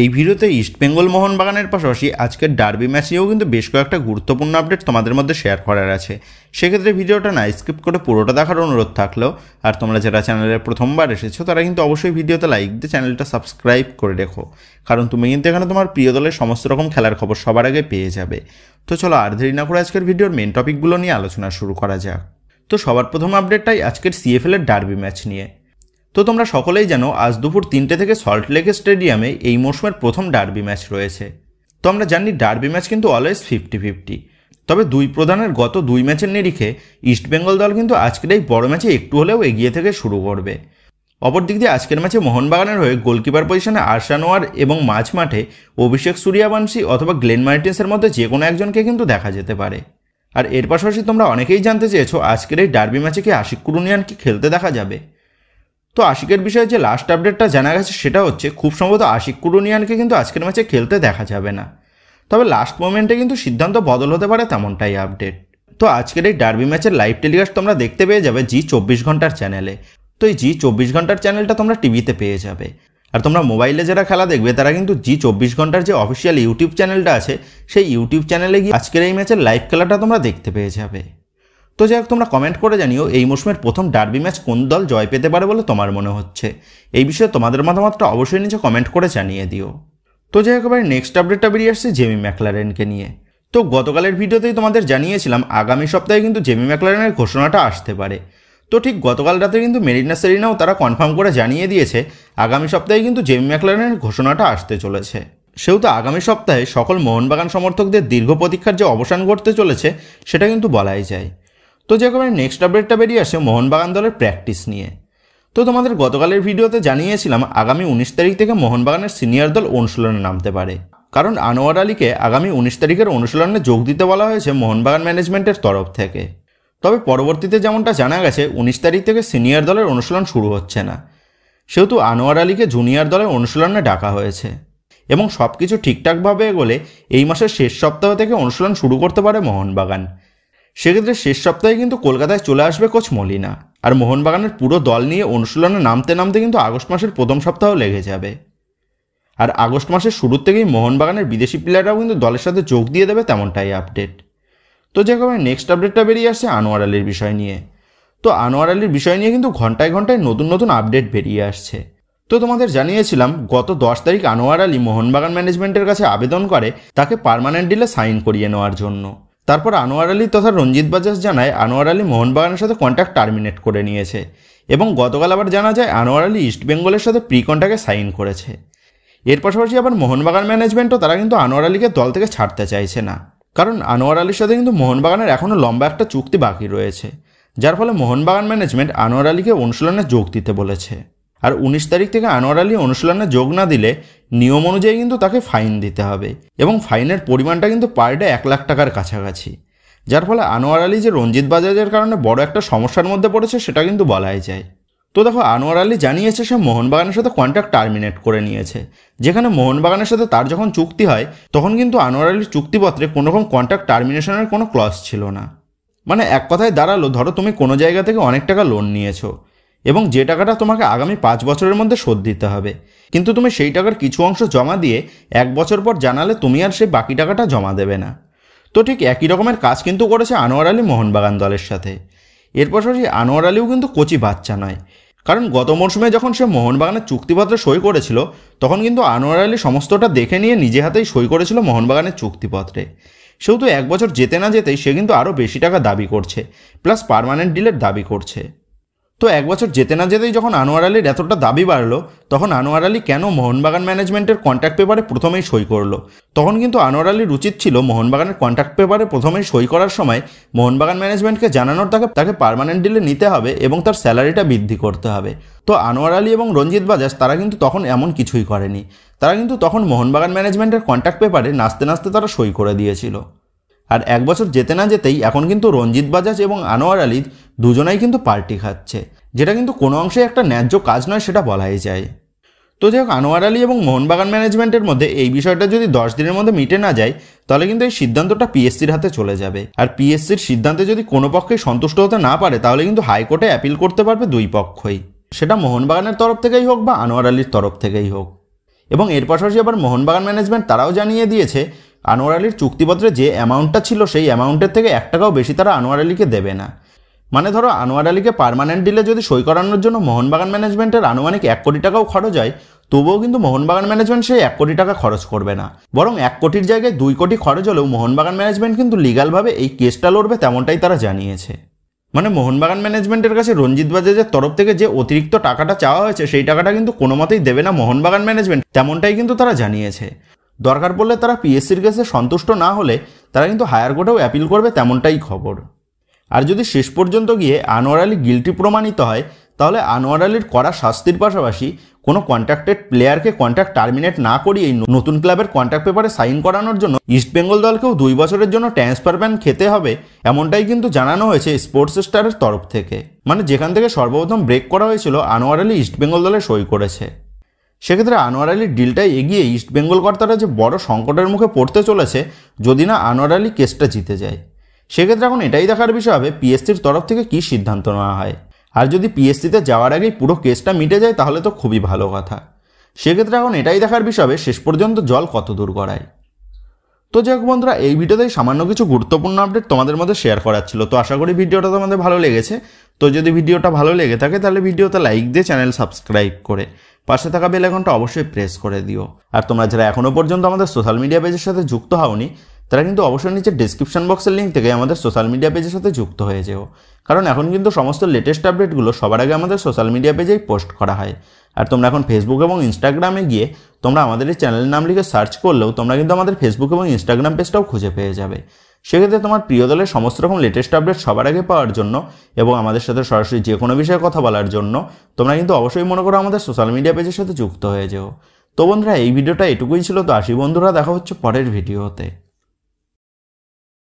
এই ভিডিওতে ইস্টবেঙ্গল মোহনবাগানের পাশাপাশি আজকের ডার্বি ম্যাচ নিয়েও কিন্তু বেশ কয়েকটা গুরুত্বপূর্ণ আপডেট তোমাদের মধ্যে শেয়ার করার আছে সেক্ষেত্রে ভিডিওটা না স্কিপ করে পুরোটা দেখার অনুরোধ থাকলেও আর তোমরা যারা চ্যানেলে প্রথমবার এসেছো তারা কিন্তু অবশ্যই ভিডিওতে লাইক দিয়ে চ্যানেলটা সাবস্ক্রাইব করে রেখো কারণ তুমি কিন্তু এখানে তোমার প্রিয় দলের সমস্ত রকম খেলার খবর সবার আগে পেয়ে যাবে তো চলো আর দেরি না করে আজকের ভিডিওর মেন টপিকগুলো নিয়ে আলোচনা শুরু করা যাক তো সবার প্রথম আপডেটটাই আজকের সিএফএলের ডার্বি ম্যাচ নিয়ে তো তোমরা সকলেই জানো আজ দুপুর তিনটে থেকে সল্ট লেক স্টেডিয়ামে এই মৌসুমের প্রথম ডার্বি ম্যাচ রয়েছে তো আমরা জানি ডার্বি ম্যাচ কিন্তু অলওয়েজ ফিফটি ফিফটি তবে দুই প্রধানের গত দুই ম্যাচের নিরিখে ইস্টবেঙ্গল দল কিন্তু আজকের এই বড় ম্যাচে একটু হলেও এগিয়ে থেকে শুরু করবে অপরদিক দিয়ে আজকের ম্যাচে মোহনবাগানের হয়ে গোলকিপার পজিশনে আর্শানোয়ার এবং মাঝ মাঠে অভিষেক সূর্যাবাংশী অথবা গ্লেন মার্টিন্সের মধ্যে যে কোনো একজনকে কিন্তু দেখা যেতে পারে আর এর পাশাপাশি তোমরা অনেকেই জানতে চেয়েছো আজকের এই ডার্বি ম্যাচে কি আশিক কুরুনিয়ান কি খেলতে দেখা যাবে তো আশিকের বিষয়ে যে লাস্ট আপডেটটা জানা গেছে সেটা হচ্ছে খুব সম্ভবত আশিক কুরুনিয়ানকে কিন্তু আজকের ম্যাচে খেলতে দেখা যাবে না তবে লাস্ট মোমেন্টে কিন্তু সিদ্ধান্ত বদল হতে পারে তেমনটাই আপডেট তো আজকের এই ডার্বি ম্যাচের লাইভ টেলিকাস্ট তোমরা দেখতে পেয়ে যাবে জি চব্বিশ ঘন্টার চ্যানেলে তো এই জি চব্বিশ ঘন্টার চ্যানেলটা তোমরা টিভিতে পেয়ে যাবে আর তোমরা মোবাইলে যারা খেলা দেখবে তারা কিন্তু জি চব্বিশ ঘন্টার যে অফিসিয়াল ইউটিউব চ্যানেলটা আছে সেই ইউটিউব চ্যানেলে গিয়ে আজকের এই ম্যাচের লাইভ খেলাটা তোমরা দেখতে পেয়ে যাবে তো যাই হোক তোমরা কমেন্ট করে জানিও এই মৌসুমের প্রথম ডার্বি ম্যাচ কোন দল জয় পেতে পারে বলে তোমার মনে হচ্ছে এই বিষয়ে তোমাদের মতামতটা অবশ্যই নিচে কমেন্ট করে জানিয়ে দিও তো যাই হোক এবার নেক্সট আপডেটটা বেরিয়ে আসছে জেমি ম্যাকলারেনকে নিয়ে তো গতকালের ভিডিওতেই তোমাদের জানিয়েছিলাম আগামী সপ্তাহে কিন্তু জেমি ম্যাকলারেনের ঘোষণাটা আসতে পারে তো ঠিক গতকাল রাতে কিন্তু মেরিনা সেরিনাও তারা কনফার্ম করে জানিয়ে দিয়েছে আগামী সপ্তাহে কিন্তু জেমি ম্যাকলারেনের ঘোষণাটা আসতে চলেছে সেহেতু আগামী সপ্তাহে সকল মোহনবাগান সমর্থকদের দীর্ঘ প্রতীক্ষার যে অবসান ঘটতে চলেছে সেটা কিন্তু বলাই যায় তো জ্যাকবের নেক্সট আপডেটটা বেরিয়ে আসে মোহনবাগান দলের প্র্যাকটিস নিয়ে তো তোমাদের গতকালের ভিডিওতে জানিয়েছিলাম আগামী উনিশ তারিখ থেকে মোহনবাগানের সিনিয়র দল অনুশীলনে নামতে পারে কারণ আনোয়ার আলীকে আগামী উনিশ তারিখের অনুশীলনে যোগ দিতে বলা হয়েছে মোহনবাগান ম্যানেজমেন্টের তরফ থেকে তবে পরবর্তীতে যেমনটা জানা গেছে উনিশ তারিখ থেকে সিনিয়র দলের অনুশীলন শুরু হচ্ছে না সেহেতু আনোয়ার আলীকে জুনিয়র দলের অনুশীলনে ডাকা হয়েছে এবং সব কিছু ঠিকঠাকভাবে এগোলে এই মাসের শেষ সপ্তাহ থেকে অনুশীলন শুরু করতে পারে মোহনবাগান সেক্ষেত্রে শেষ সপ্তাহে কিন্তু কলকাতায় চলে আসবে কোচ মলিনা আর মোহনবাগানের পুরো দল নিয়ে অনুশীলনে নামতে নামতে কিন্তু আগস্ট মাসের প্রথম সপ্তাহ লেগে যাবে আর আগস্ট মাসের শুরুর থেকেই মোহনবাগানের বিদেশি প্লেয়াররাও কিন্তু দলের সাথে যোগ দিয়ে দেবে তেমনটাই আপডেট তো যেভাবে নেক্সট আপডেটটা বেরিয়ে আসছে আনোয়ার আলীর বিষয় নিয়ে তো আনোয়ার আলীর বিষয় নিয়ে কিন্তু ঘন্টায় ঘন্টায় নতুন নতুন আপডেট বেরিয়ে আসছে তো তোমাদের জানিয়েছিলাম গত দশ তারিখ আনোয়ার আলী মোহনবাগান ম্যানেজমেন্টের কাছে আবেদন করে তাকে পারমানেন্ট ডিলে সাইন করিয়ে নেওয়ার জন্য তারপর আনোয়ার আলী তথা রঞ্জিত বাজাজ জানায় আনোয়ার আলী মোহনবাগানের সাথে কন্ট্যাক্ট টার্মিনেট করে নিয়েছে এবং গতকাল আবার জানা যায় আনোয়ার আলী ইস্টবেঙ্গলের সাথে প্রি কন্ট্যাক্টে সাইন করেছে এর পাশাপাশি আবার মোহনবাগান ম্যানেজমেন্টও তারা কিন্তু আনোয়ার আলীকে দল থেকে ছাড়তে চাইছে না কারণ আনোয়ার আলীর সাথে কিন্তু মোহনবাগানের এখনও লম্বা একটা চুক্তি বাকি রয়েছে যার ফলে মোহনবাগান ম্যানেজমেন্ট আনোয়ার আলীকে অনুশীলনে যোগ দিতে বলেছে আর উনিশ তারিখ থেকে আনোয়ার আলী অনুশীলনে যোগ না দিলে নিয়ম অনুযায়ী কিন্তু তাকে ফাইন দিতে হবে এবং ফাইনের পরিমাণটা কিন্তু পার ডে এক লাখ টাকার কাছাকাছি যার ফলে আনোয়ার আলী যে রঞ্জিত বাজাজের কারণে বড় একটা সমস্যার মধ্যে পড়েছে সেটা কিন্তু বলাই যায় তো দেখো আনোয়ার আলী জানিয়েছে সে মোহনবাগানের সাথে কন্ট্রাক্ট টার্মিনেট করে নিয়েছে যেখানে মোহনবাগানের সাথে তার যখন চুক্তি হয় তখন কিন্তু আনোয়ার আলীর চুক্তিপত্রে কোনোরকম কন্ট্রাক্ট টার্মিনেশনের কোনো ক্লস ছিল না মানে এক কথায় দাঁড়ালো ধরো তুমি কোনো জায়গা থেকে অনেক টাকা লোন নিয়েছো এবং যে টাকাটা তোমাকে আগামী পাঁচ বছরের মধ্যে শোধ দিতে হবে কিন্তু তুমি সেই টাকার কিছু অংশ জমা দিয়ে এক বছর পর জানালে তুমি আর সেই বাকি টাকাটা জমা দেবে না তো ঠিক একই রকমের কাজ কিন্তু করেছে আনোয়ার আলী মোহনবাগান দলের সাথে এর পাশাপাশি আনোয়ার আলীও কিন্তু কচি বাচ্চা নয় কারণ গত মরশুমে যখন সে মোহনবাগানের চুক্তিপত্রে সই করেছিল তখন কিন্তু আনোয়ার আলী সমস্তটা দেখে নিয়ে নিজে হাতেই সই করেছিল মোহনবাগানের চুক্তিপত্রে সেহেতু এক বছর যেতে না যেতেই সে কিন্তু আরও বেশি টাকা দাবি করছে প্লাস পারমানেন্ট ডিলের দাবি করছে তো এক বছর যেতে না যেতেই যখন আনোয়ার আলীর এতটা দাবি বাড়লো তখন আনোয়ার আলী কেন মোহনবাগান ম্যানেজমেন্টের কন্ট্যাক্ট পেপারে প্রথমেই সই করলো তখন কিন্তু আনোয়ার আলীর উচিত ছিল মোহনবাগানের কন্ট্যাক্ট পেপারে প্রথমেই সই করার সময় মোহনবাগান ম্যানেজমেন্টকে জানানোর তাকে তাকে পারমানেন্ট ডিলে নিতে হবে এবং তার স্যালারিটা বৃদ্ধি করতে হবে তো আনোয়ার আলী এবং রঞ্জিত বাজাজ তারা কিন্তু তখন এমন কিছুই করেনি তারা কিন্তু তখন মোহনবাগান ম্যানেজমেন্টের কন্ট্যাক্ট পেপারে নাচতে নাচতে তারা সই করে দিয়েছিল আর এক বছর যেতে না যেতেই এখন কিন্তু রঞ্জিত বাজাজ এবং আনোয়ার আলী দুজনাই কিন্তু পার্টি খাচ্ছে যেটা কিন্তু কোনো অংশে একটা ন্যায্য কাজ নয় সেটা বলাই যায় তো যাই হোক আনোয়ার আলী এবং মোহনবাগান ম্যানেজমেন্টের মধ্যে এই বিষয়টা যদি দশ দিনের মধ্যে মিটে না যায় তাহলে কিন্তু এই সিদ্ধান্তটা পিএসসির হাতে চলে যাবে আর পিএসসির সিদ্ধান্তে যদি কোনো পক্ষে সন্তুষ্ট হতে না পারে তাহলে কিন্তু হাইকোর্টে অ্যাপিল করতে পারবে দুই পক্ষই সেটা মোহনবাগানের তরফ থেকেই হোক বা আনোয়ার আলীর তরফ থেকেই হোক এবং এর পাশাপাশি আবার মোহনবাগান ম্যানেজমেন্ট তারাও জানিয়ে দিয়েছে আনোয়ার আলীর চুক্তিপত্রে যে অ্যামাউন্টটা ছিল সেই অ্যামাউন্টের থেকে এক টাকাও বেশি তারা আনোয়ার আলীকে দেবে না মানে ধরো আনোয়ার আলীকে পারমানেন্ট ডিলে যদি সই করানোর জন্য মোহনবাগান ম্যানেজমেন্টের আনুমানিক এক কোটি টাকাও খরচ হয় তবুও কিন্তু মোহনবাগান ম্যানেজমেন্ট সেই এক কোটি টাকা খরচ করবে না বরং এক কোটির জায়গায় দুই কোটি খরচ হলেও মোহনবাগান ম্যানেজমেন্ট কিন্তু লিগালভাবে এই কেসটা লড়বে তেমনটাই তারা জানিয়েছে মানে মোহনবাগান ম্যানেজমেন্টের কাছে রঞ্জিত বাজাজের তরফ থেকে যে অতিরিক্ত টাকাটা চাওয়া হয়েছে সেই টাকাটা কিন্তু কোনো মতেই দেবে না মোহনবাগান ম্যানেজমেন্ট তেমনটাই কিন্তু তারা জানিয়েছে দরকার পড়লে তারা পিএসসির কেসে সন্তুষ্ট না হলে তারা কিন্তু হায়ার কোর্টেও অ্যাপিল করবে তেমনটাই খবর আর যদি শেষ পর্যন্ত গিয়ে আনোয়ার আলী গিলটি প্রমাণিত হয় তাহলে আনোয়ার আলীর করা শাস্তির পাশাপাশি কোনো কন্ট্রাক্টেড প্লেয়ারকে কন্ট্রাক্ট টার্মিনেট না করিয়ে নতুন ক্লাবের কন্ট্রাক্ট পেপারে সাইন করানোর জন্য ইস্টবেঙ্গল দলকেও দুই বছরের জন্য ট্রান্সফার ব্যান খেতে হবে এমনটাই কিন্তু জানানো হয়েছে স্পোর্টস স্টারের তরফ থেকে মানে যেখান থেকে সর্বপ্রথম ব্রেক করা হয়েছিল আনোয়ার আলী ইস্টবেঙ্গল দলে সই করেছে সেক্ষেত্রে আনোয়ার আলীর ডিলটা এগিয়ে ইস্টবেঙ্গল কর্তারা যে বড় সংকটের মুখে পড়তে চলেছে যদি না আনোয়ার আলী কেসটা জিতে যায় সেক্ষেত্রে এখন এটাই দেখার বিষয় হবে পিএসসির তরফ থেকে কি সিদ্ধান্ত নেওয়া হয় আর যদি পিএসসিতে যাওয়ার আগেই পুরো কেসটা মিটে যায় তাহলে তো খুবই ভালো কথা সেক্ষেত্রে এখন এটাই দেখার বিষয় হবে শেষ পর্যন্ত জল কত দূর করায় তো যাই হোক বন্ধুরা এই ভিডিওতে সামান্য কিছু গুরুত্বপূর্ণ আপডেট তোমাদের মধ্যে শেয়ার করার ছিল তো আশা করি ভিডিওটা তোমাদের ভালো লেগেছে তো যদি ভিডিওটা ভালো লেগে থাকে তাহলে ভিডিওতে লাইক দিয়ে চ্যানেল সাবস্ক্রাইব করে পাশে থাকা বেল আইকনটা অবশ্যই প্রেস করে দিও আর তোমরা যারা এখনও পর্যন্ত আমাদের সোশ্যাল মিডিয়া পেজের সাথে যুক্ত হওনি তারা কিন্তু অবশ্যই নিচে ডিসক্রিপশন বক্সের লিঙ্ক থেকে আমাদের সোশ্যাল মিডিয়া পেজের সাথে যুক্ত হয়ে যেও কারণ এখন কিন্তু সমস্ত লেটেস্ট আপডেটগুলো সবার আগে আমাদের সোশ্যাল মিডিয়া পেজেই পোস্ট করা হয় আর তোমরা এখন ফেসবুক এবং ইনস্টাগ্রামে গিয়ে তোমরা আমাদের এই চ্যানেলের নাম লিখে সার্চ করলেও তোমরা কিন্তু আমাদের ফেসবুক এবং ইনস্টাগ্রাম পেজটাও খুঁজে পেয়ে যাবে সেক্ষেত্রে তোমার প্রিয় দলের সমস্ত রকম লেটেস্ট আপডেট সবার আগে পাওয়ার জন্য এবং আমাদের সাথে সরাসরি যে কোনো বিষয়ে কথা বলার জন্য তোমরা কিন্তু অবশ্যই মনে করো আমাদের সোশ্যাল মিডিয়া পেজের সাথে যুক্ত হয়ে যেও তো বন্ধুরা এই ভিডিওটা এটুকুই ছিল তো আসি বন্ধুরা দেখা হচ্ছে পরের ভিডিওতে